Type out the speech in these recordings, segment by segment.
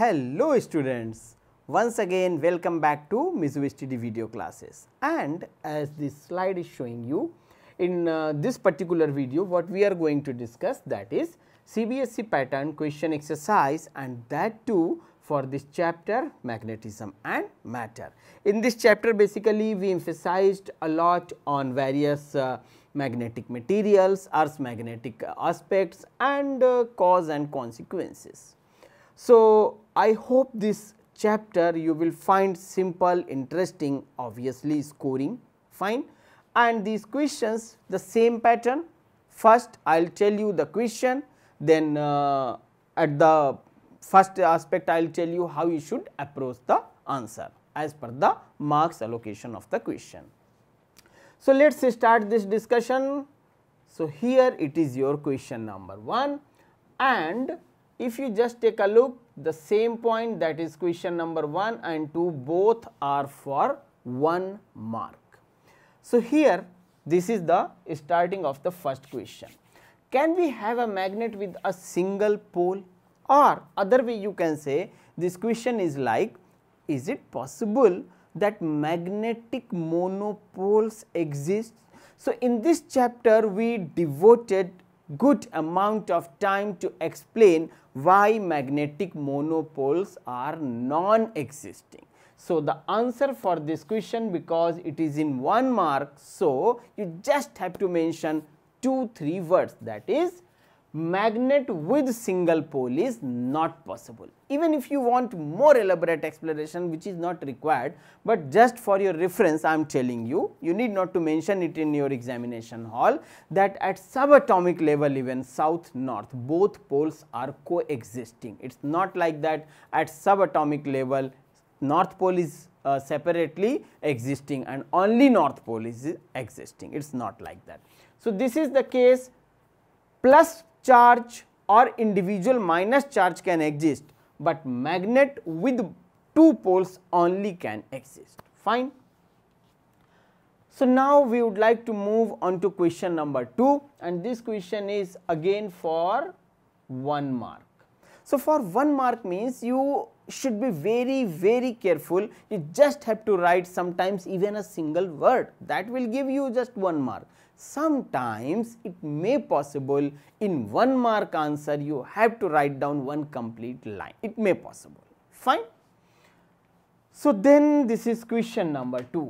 Hello students, once again welcome back to Mizu video classes and as this slide is showing you in uh, this particular video what we are going to discuss that is CBSE pattern question exercise and that too for this chapter magnetism and matter. In this chapter basically we emphasized a lot on various uh, magnetic materials, earth's magnetic uh, aspects and uh, cause and consequences. So, I hope this chapter you will find simple, interesting, obviously scoring fine and these questions the same pattern. First I will tell you the question then uh, at the first aspect I will tell you how you should approach the answer as per the marks allocation of the question. So, let us start this discussion. So, here it is your question number 1 and if you just take a look, the same point that is question number 1 and 2 both are for 1 mark. So, here this is the starting of the first question. Can we have a magnet with a single pole or other way you can say this question is like is it possible that magnetic monopoles exist? So, in this chapter we devoted good amount of time to explain why magnetic monopoles are non-existing. So, the answer for this question because it is in one mark, so you just have to mention two, three words that is magnet with single pole is not possible. Even if you want more elaborate exploration which is not required, but just for your reference I am telling you, you need not to mention it in your examination hall that at subatomic level even south north both poles are coexisting. It is not like that at subatomic level north pole is uh, separately existing and only north pole is existing, it is not like that. So, this is the case plus charge or individual minus charge can exist but magnet with two poles only can exist fine so now we would like to move on to question number 2 and this question is again for 1 mark. So for 1 mark means you should be very very careful you just have to write sometimes even a single word that will give you just 1 mark sometimes it may possible in one mark answer you have to write down one complete line it may possible fine so then this is question number 2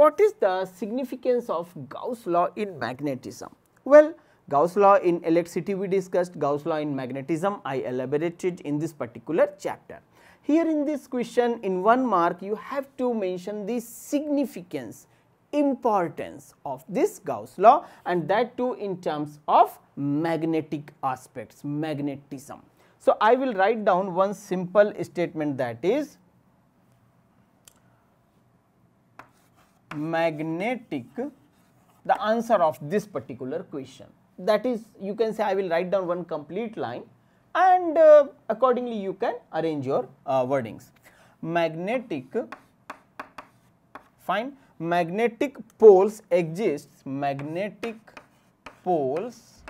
what is the significance of gauss law in magnetism well gauss law in electricity we discussed gauss law in magnetism i elaborated in this particular chapter here in this question in one mark you have to mention the significance importance of this Gauss law and that too in terms of magnetic aspects, magnetism. So, I will write down one simple statement that is magnetic the answer of this particular question that is you can say I will write down one complete line and uh, accordingly you can arrange your uh, wordings. Magnetic fine magnetic poles exists magnetic poles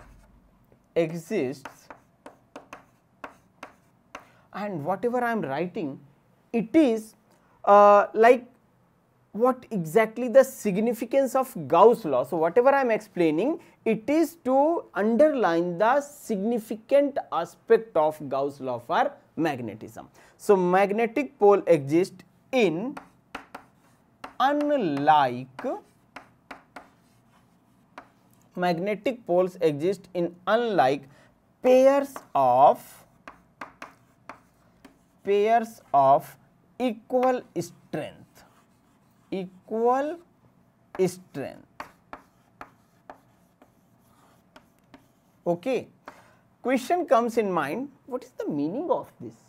exists and whatever I am writing it is uh, like what exactly the significance of Gauss law. So, whatever I am explaining it is to underline the significant aspect of Gauss law for magnetism. So, magnetic pole exists in unlike magnetic poles exist in unlike pairs of pairs of equal strength equal strength okay question comes in mind what is the meaning of this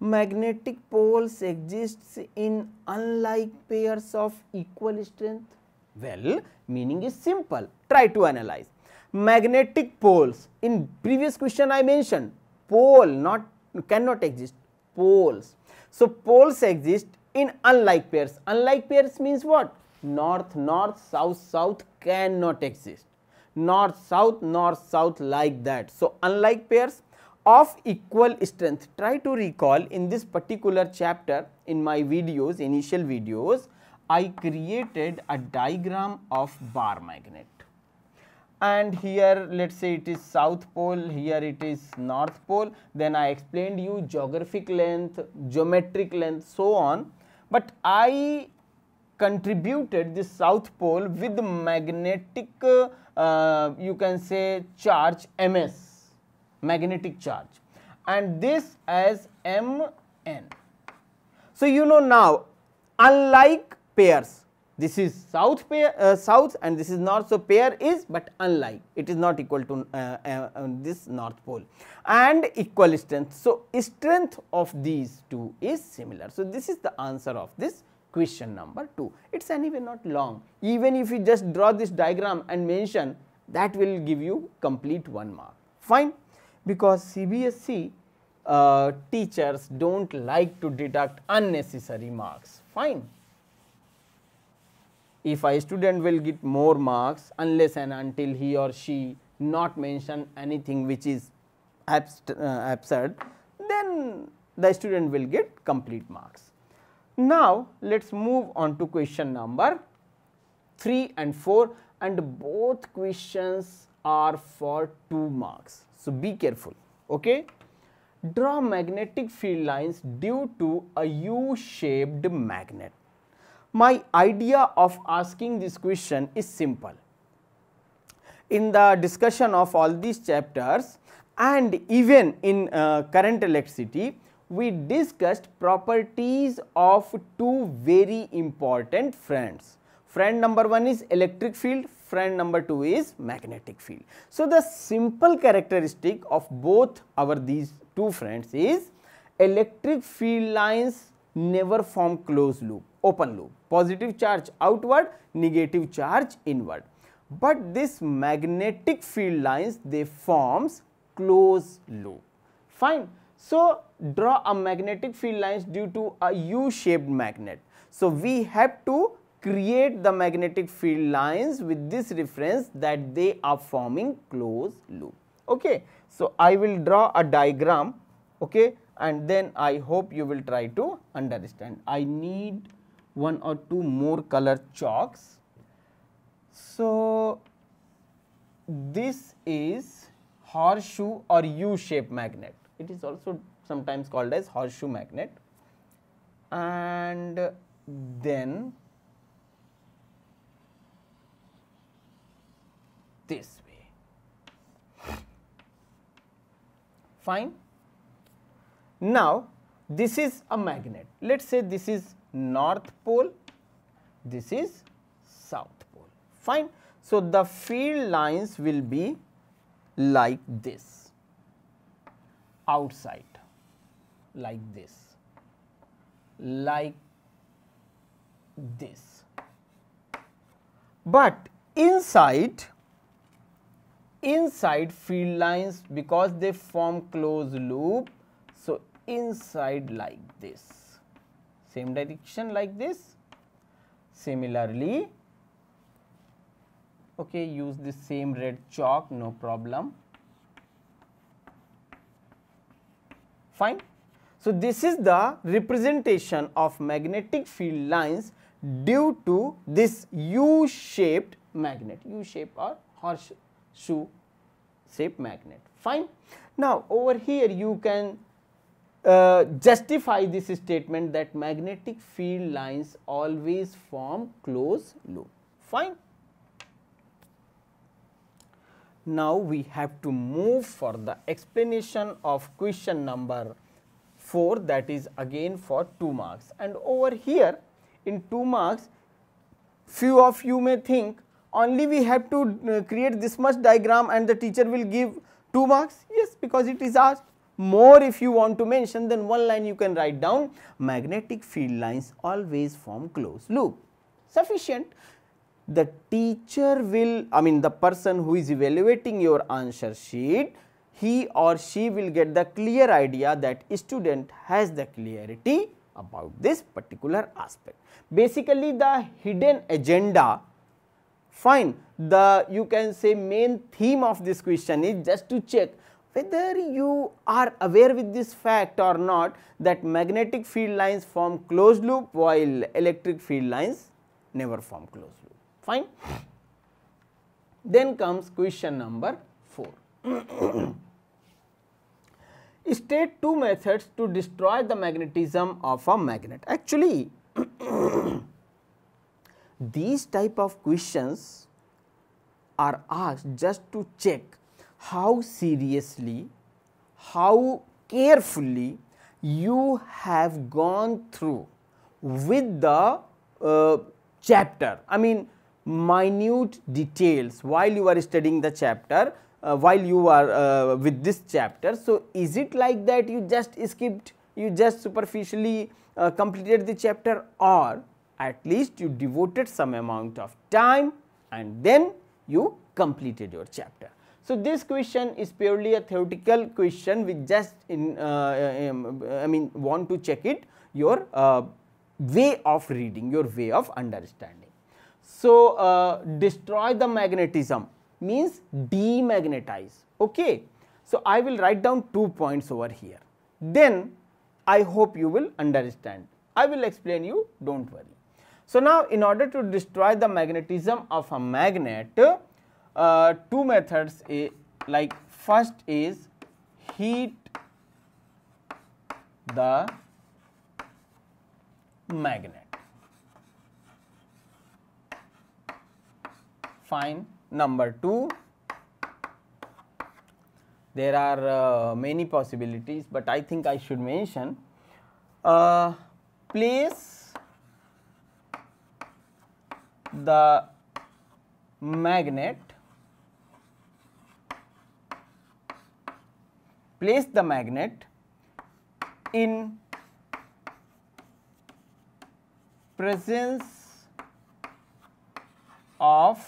magnetic poles exists in unlike pairs of equal strength? Well, meaning is simple. Try to analyze. Magnetic poles, in previous question I mentioned, pole not cannot exist, poles. So, poles exist in unlike pairs. Unlike pairs means what? North, north, south, south cannot exist. North, south, north, south like that. So, unlike pairs of equal strength. Try to recall in this particular chapter in my videos, initial videos, I created a diagram of bar magnet. And here let us say it is south pole, here it is north pole, then I explained you geographic length, geometric length, so on. But I contributed the south pole with magnetic uh, you can say charge ms magnetic charge and this as Mn. So you know now unlike pairs this is south pair uh, south and this is north so pair is but unlike it is not equal to uh, uh, uh, this north pole and equal strength so strength of these two is similar so this is the answer of this question number 2 it's anyway not long even if you just draw this diagram and mention that will give you complete one mark fine because CBSE uh, teachers do not like to deduct unnecessary marks fine. If a student will get more marks unless and until he or she not mention anything which is uh, absurd then the student will get complete marks. Now, let us move on to question number 3 and 4 and both questions are for 2 marks. So be careful. Okay. Draw magnetic field lines due to a U-shaped magnet. My idea of asking this question is simple. In the discussion of all these chapters and even in uh, current electricity, we discussed properties of two very important friends. Friend number one is electric field, friend number 2 is magnetic field. So, the simple characteristic of both our these two friends is electric field lines never form closed loop, open loop, positive charge outward, negative charge inward. But this magnetic field lines they forms closed loop. Fine. So, draw a magnetic field lines due to a U-shaped magnet. So, we have to create the magnetic field lines with this reference that they are forming closed loop. Okay. So, I will draw a diagram okay, and then I hope you will try to understand. I need one or two more color chalks. So, this is horseshoe or U-shaped magnet. It is also sometimes called as horseshoe magnet and then this way. Fine. Now, this is a magnet. Let us say this is north pole, this is south pole. Fine. So, the field lines will be like this outside, like this, like this. But inside inside field lines because they form closed loop. So, inside like this, same direction like this. Similarly, okay, use the same red chalk, no problem. Fine. So, this is the representation of magnetic field lines due to this U-shaped magnet, U-shape or horse shoe shape magnet fine now over here you can uh, justify this statement that magnetic field lines always form closed loop fine now we have to move for the explanation of question number 4 that is again for 2 marks and over here in 2 marks few of you may think only we have to uh, create this much diagram and the teacher will give 2 marks? Yes, because it is asked more if you want to mention then one line you can write down magnetic field lines always form closed loop sufficient the teacher will I mean the person who is evaluating your answer sheet he or she will get the clear idea that student has the clarity about this particular aspect. Basically the hidden agenda Fine, the you can say main theme of this question is just to check whether you are aware with this fact or not that magnetic field lines form closed loop while electric field lines never form closed loop. Fine. Then comes question number 4. State two methods to destroy the magnetism of a magnet. Actually, these type of questions are asked just to check how seriously, how carefully you have gone through with the uh, chapter. I mean minute details while you are studying the chapter, uh, while you are uh, with this chapter. So, is it like that you just skipped, you just superficially uh, completed the chapter or at least you devoted some amount of time and then you completed your chapter. So, this question is purely a theoretical question we just in uh, um, I mean want to check it your uh, way of reading your way of understanding. So, uh, destroy the magnetism means demagnetize ok. So, I will write down two points over here then I hope you will understand I will explain you don't worry. So now in order to destroy the magnetism of a magnet, uh, two methods is, like first is heat the magnet. Fine. Number two, there are uh, many possibilities, but I think I should mention uh, place the magnet place the magnet in presence of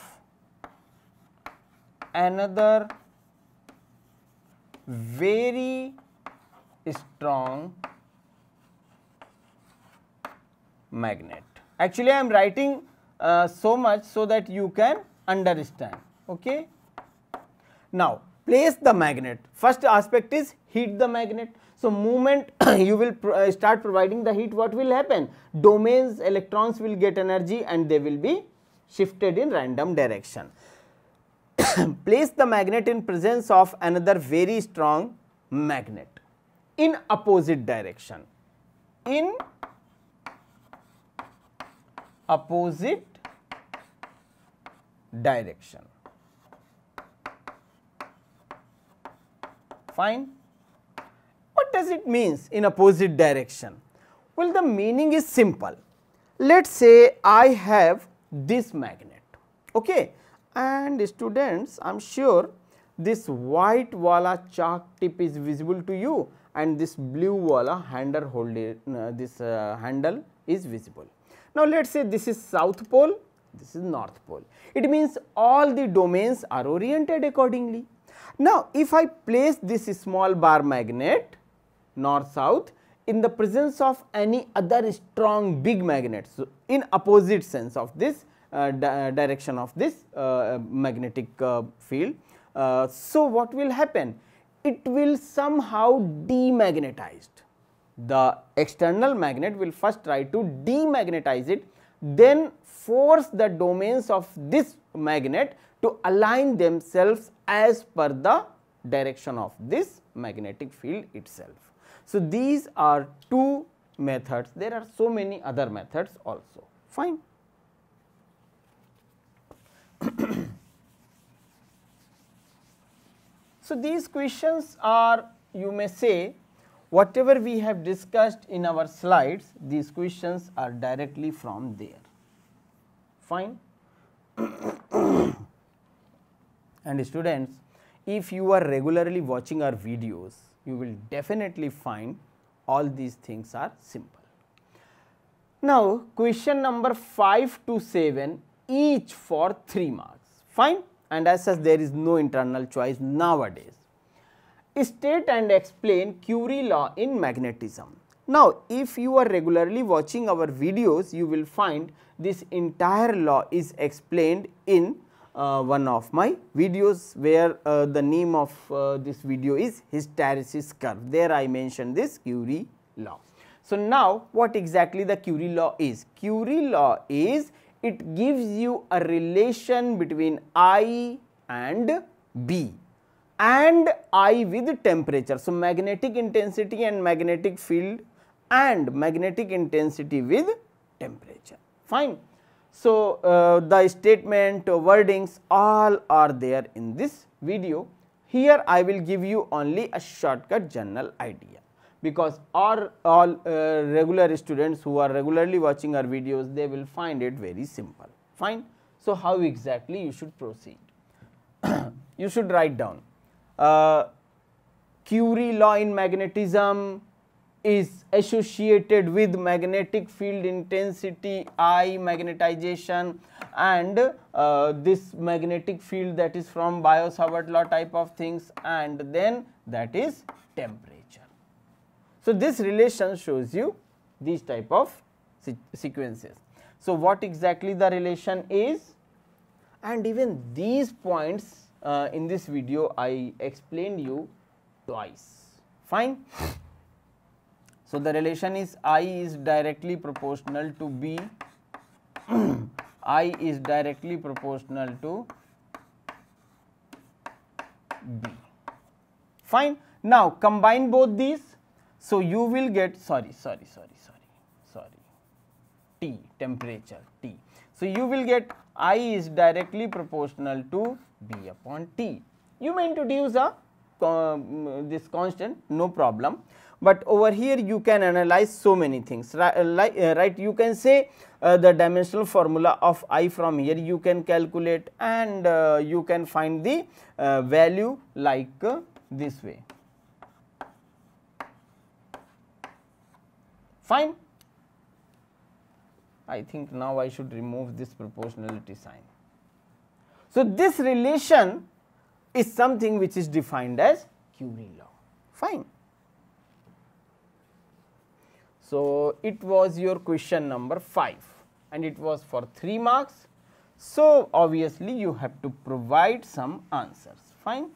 another very strong magnet. Actually, I am writing uh, so much so that you can understand okay now place the magnet first aspect is heat the magnet so moment you will pr uh, start providing the heat what will happen domains electrons will get energy and they will be shifted in random direction place the magnet in presence of another very strong magnet in opposite direction in opposite direction. Fine. What does it means in opposite direction? Well, the meaning is simple. Let us say I have this magnet okay? and students I am sure this white wala chalk tip is visible to you and this blue wala handle hold it, uh, this uh, handle is visible. Now, let us say this is south pole this is north pole. It means all the domains are oriented accordingly. Now, if I place this small bar magnet north south in the presence of any other strong big magnet, so in opposite sense of this uh, di uh, direction of this uh, magnetic uh, field. Uh, so, what will happen? It will somehow demagnetized. The external magnet will first try to demagnetize it, then force the domains of this magnet to align themselves as per the direction of this magnetic field itself. So, these are two methods, there are so many other methods also, fine. so, these questions are you may say whatever we have discussed in our slides, these questions are directly from there fine. and students, if you are regularly watching our videos, you will definitely find all these things are simple. Now, question number 5 to 7 each for 3 marks, fine and as such there is no internal choice nowadays. State and explain Curie law in magnetism. Now, if you are regularly watching our videos, you will find this entire law is explained in uh, one of my videos where uh, the name of uh, this video is hysteresis curve. There I mentioned this Curie law. So, now what exactly the Curie law is? Curie law is it gives you a relation between I and B and I with temperature. So, magnetic intensity and magnetic field and magnetic intensity with temperature fine. So, uh, the statement wordings all are there in this video. Here I will give you only a shortcut general idea because all, all uh, regular students who are regularly watching our videos they will find it very simple fine. So, how exactly you should proceed? you should write down uh, Curie law in magnetism, is associated with magnetic field intensity I magnetization and uh, this magnetic field that is from Biot-Savart law type of things and then that is temperature. So, this relation shows you these type of sequences. So, what exactly the relation is and even these points uh, in this video I explained you twice fine. So, the relation is I is directly proportional to B, I is directly proportional to B. Fine. Now, combine both these. So, you will get sorry, sorry, sorry, sorry, sorry, T temperature T. So, you will get I is directly proportional to B upon T. You may introduce a um, this constant, no problem but over here you can analyze so many things right, uh, uh, right you can say uh, the dimensional formula of i from here you can calculate and uh, you can find the uh, value like uh, this way fine i think now i should remove this proportionality sign so this relation is something which is defined as curie law fine so, it was your question number 5 and it was for 3 marks. So, obviously you have to provide some answers fine.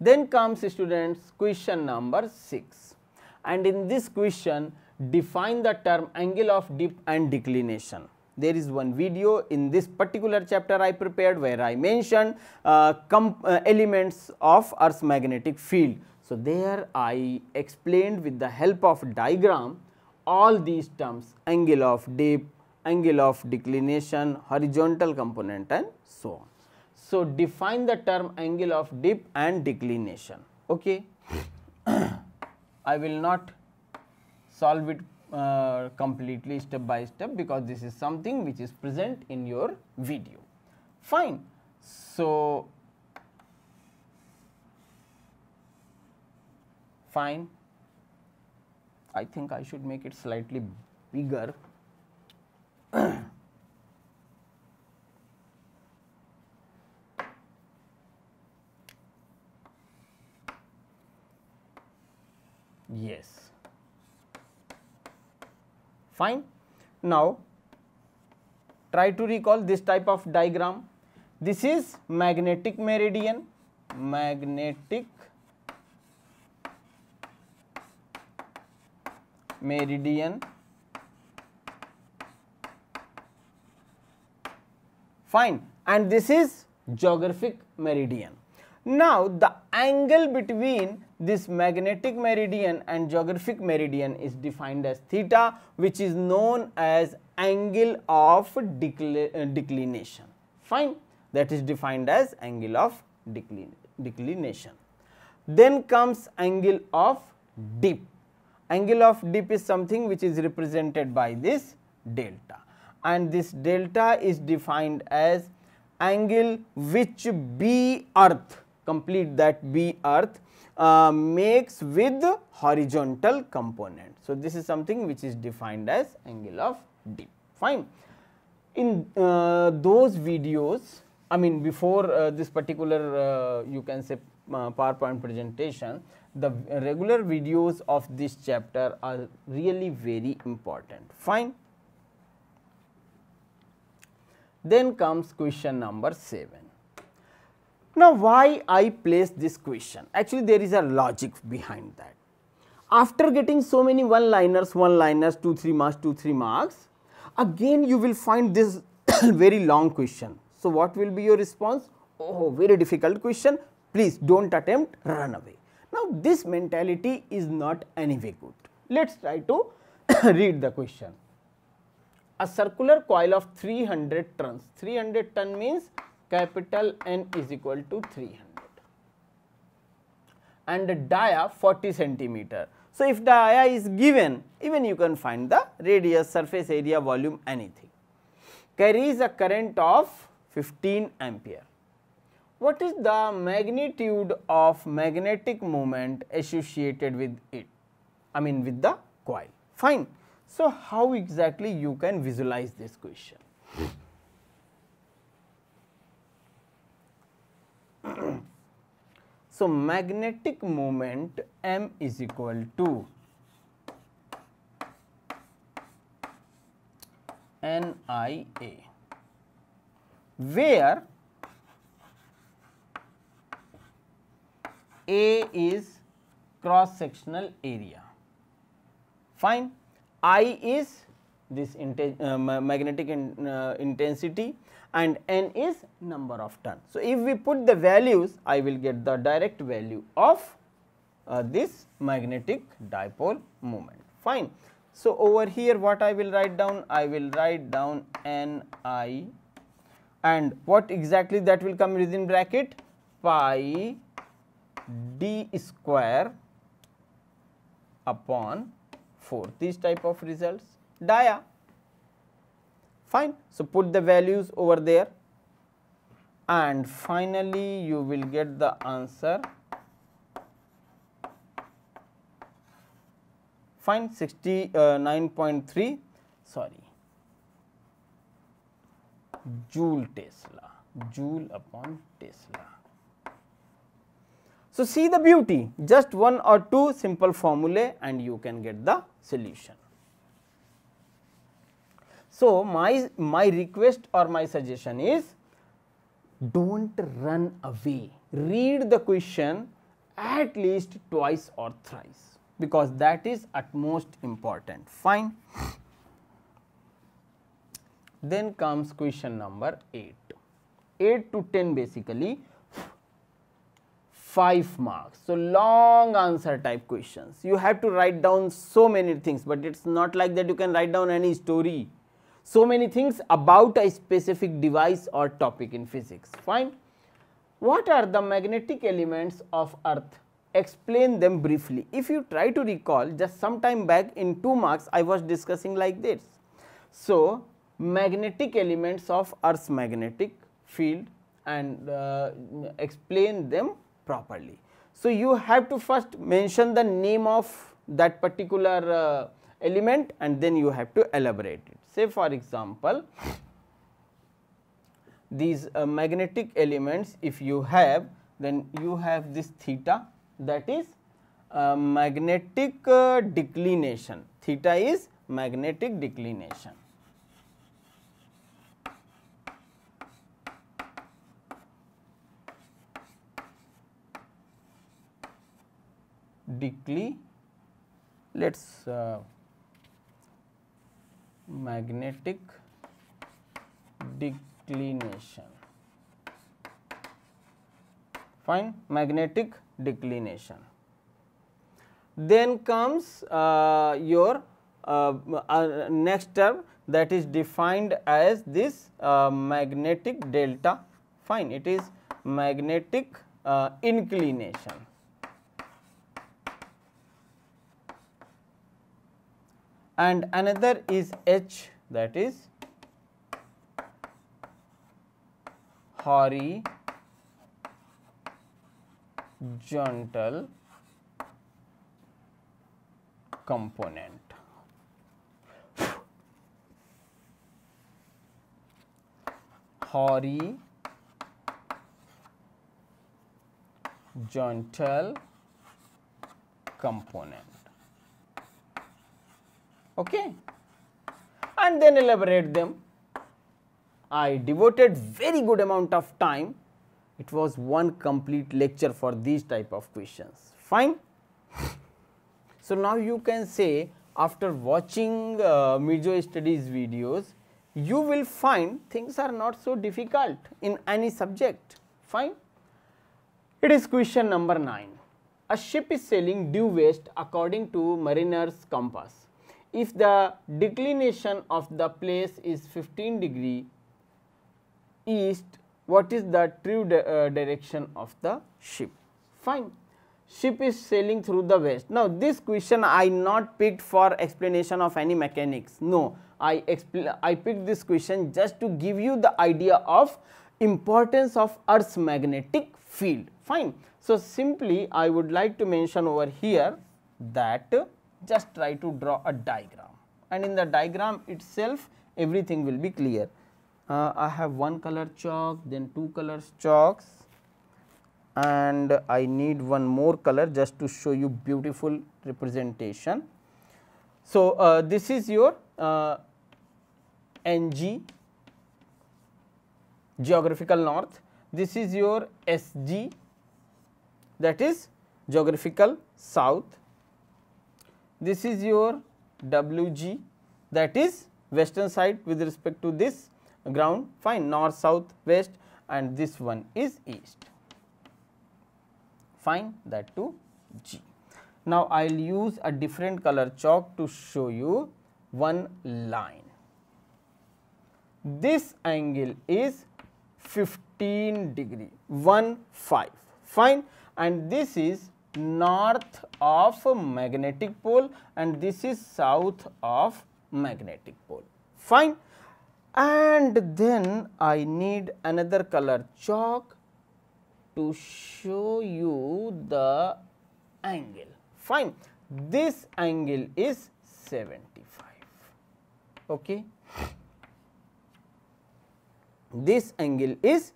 Then comes students question number 6 and in this question define the term angle of dip and declination there is one video in this particular chapter I prepared where I mentioned uh, uh, elements of Earth's magnetic field. So, there I explained with the help of diagram all these terms angle of dip, angle of declination, horizontal component and so on. So, define the term angle of dip and declination. Okay. I will not solve it uh, completely step by step because this is something which is present in your video. Fine. So, fine. I think I should make it slightly bigger. yes fine now try to recall this type of diagram this is magnetic meridian magnetic meridian fine and this is geographic meridian now the angle between this magnetic meridian and geographic meridian is defined as theta which is known as angle of decl uh, declination. Fine that is defined as angle of declination. Then comes angle of dip. Angle of dip is something which is represented by this delta and this delta is defined as angle which B earth complete that B earth uh, makes with horizontal component. So, this is something which is defined as angle of D fine. In uh, those videos I mean before uh, this particular uh, you can say uh, PowerPoint presentation the regular videos of this chapter are really very important fine. Then comes question number 7 now, why I place this question? Actually, there is a logic behind that. After getting so many one-liners, one-liners, 2, 3 marks, 2, 3 marks, again you will find this very long question. So, what will be your response? Oh, very difficult question, please do not attempt, run away. Now, this mentality is not anyway good. Let us try to read the question. A circular coil of 300 tons, 300 ton means capital N is equal to 300 and the dia 40 centimeter. So, if dia is given even you can find the radius, surface area, volume anything. Carries a current of 15 ampere. What is the magnitude of magnetic moment associated with it? I mean with the coil. Fine. So, how exactly you can visualize this question? so magnetic moment m is equal to nia where a is cross sectional area fine i is this uh, magnetic in, uh, intensity and n is number of turns. So, if we put the values I will get the direct value of uh, this magnetic dipole moment fine. So, over here what I will write down I will write down n i and what exactly that will come within bracket pi d square upon 4 these type of results dia fine. So, put the values over there and finally you will get the answer fine 69.3 uh, sorry joule tesla joule upon tesla so see the beauty just one or two simple formulae and you can get the solution so, my, my request or my suggestion is do not run away, read the question at least twice or thrice because that is at most important fine. Then comes question number 8, 8 to 10 basically 5 marks. So, long answer type questions you have to write down so many things, but it is not like that you can write down any story so many things about a specific device or topic in physics. Fine. What are the magnetic elements of earth? Explain them briefly. If you try to recall just some time back in 2 marks I was discussing like this. So, magnetic elements of earth's magnetic field and uh, explain them properly. So, you have to first mention the name of that particular uh, element and then you have to elaborate it. Say for example, these uh, magnetic elements if you have then you have this theta that is uh, magnetic uh, declination theta is magnetic declination. Decli let us uh, magnetic declination fine magnetic declination. Then comes uh, your uh, uh, next term that is defined as this uh, magnetic delta fine it is magnetic uh, inclination. and another is H that is horizontal component. horizontal component okay and then elaborate them i devoted very good amount of time it was one complete lecture for these type of questions fine so now you can say after watching uh, Mijo studies videos, you will find things are not so difficult in any subject, fine. It is question number 9. A ship is sailing due west according to mariner's compass if the declination of the place is 15 degree east what is the true di uh, direction of the ship fine ship is sailing through the west now this question i not picked for explanation of any mechanics no i i picked this question just to give you the idea of importance of earth's magnetic field fine so simply i would like to mention over here that just try to draw a diagram and in the diagram itself everything will be clear. Uh, I have one color chalk then two colors chalks and I need one more color just to show you beautiful representation. So, uh, this is your uh, NG geographical north, this is your SG that is geographical south this is your WG that is western side with respect to this ground fine north south west and this one is east fine that to G. Now, I will use a different color chalk to show you one line. This angle is 15 degree 1 5 fine and this is north of magnetic pole and this is south of magnetic pole fine and then I need another color chalk to show you the angle fine this angle is 75 okay this angle is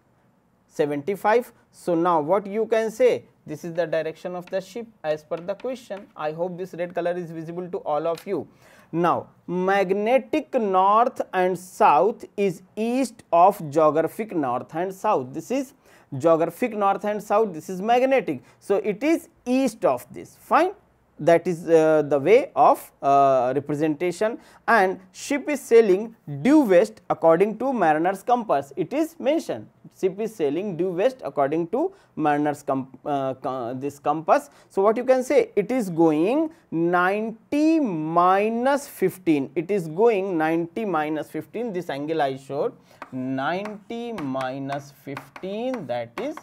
75 so now what you can say this is the direction of the ship as per the question. I hope this red color is visible to all of you. Now, magnetic north and south is east of geographic north and south. This is geographic north and south. This is magnetic. So, it is east of this. Fine that is uh, the way of uh, representation and ship is sailing due west according to mariner's compass it is mentioned ship is sailing due west according to mariner's comp uh, com this compass so what you can say it is going 90 minus 15 it is going 90 minus 15 this angle i showed 90 minus 15 that is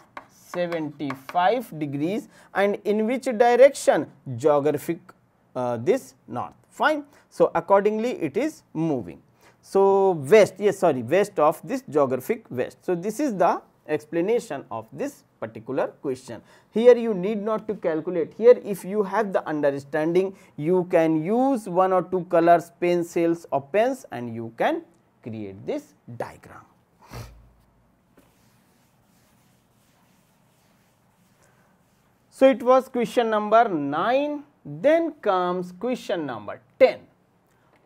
75 degrees and in which direction geographic uh, this north fine. So, accordingly it is moving. So, west yes sorry west of this geographic west. So, this is the explanation of this particular question. Here you need not to calculate here if you have the understanding you can use one or two colors pencils or pens and you can create this diagram. So it was question number 9. Then comes question number 10.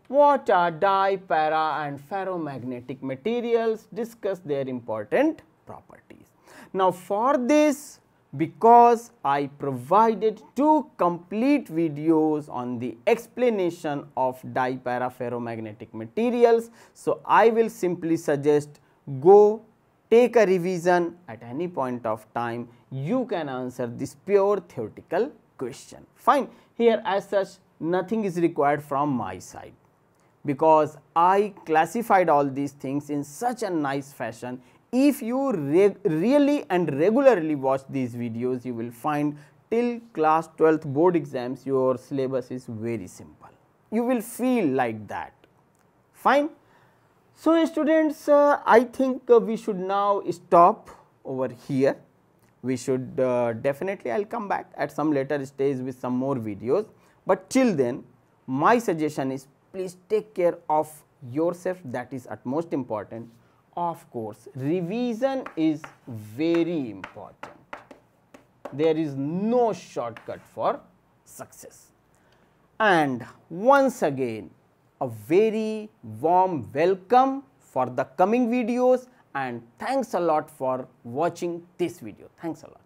What are di, para and ferromagnetic materials? Discuss their important properties. Now for this, because I provided two complete videos on the explanation of di, para, ferromagnetic materials. So I will simply suggest go take a revision at any point of time you can answer this pure theoretical question. Fine, here as such nothing is required from my side because I classified all these things in such a nice fashion. If you really and regularly watch these videos, you will find till class 12th board exams your syllabus is very simple. You will feel like that. Fine. So, students, uh, I think uh, we should now stop over here we should uh, definitely I will come back at some later stage with some more videos. But till then my suggestion is please take care of yourself that is utmost important. Of course, revision is very important. There is no shortcut for success. And once again a very warm welcome for the coming videos and thanks a lot for watching this video. Thanks a lot.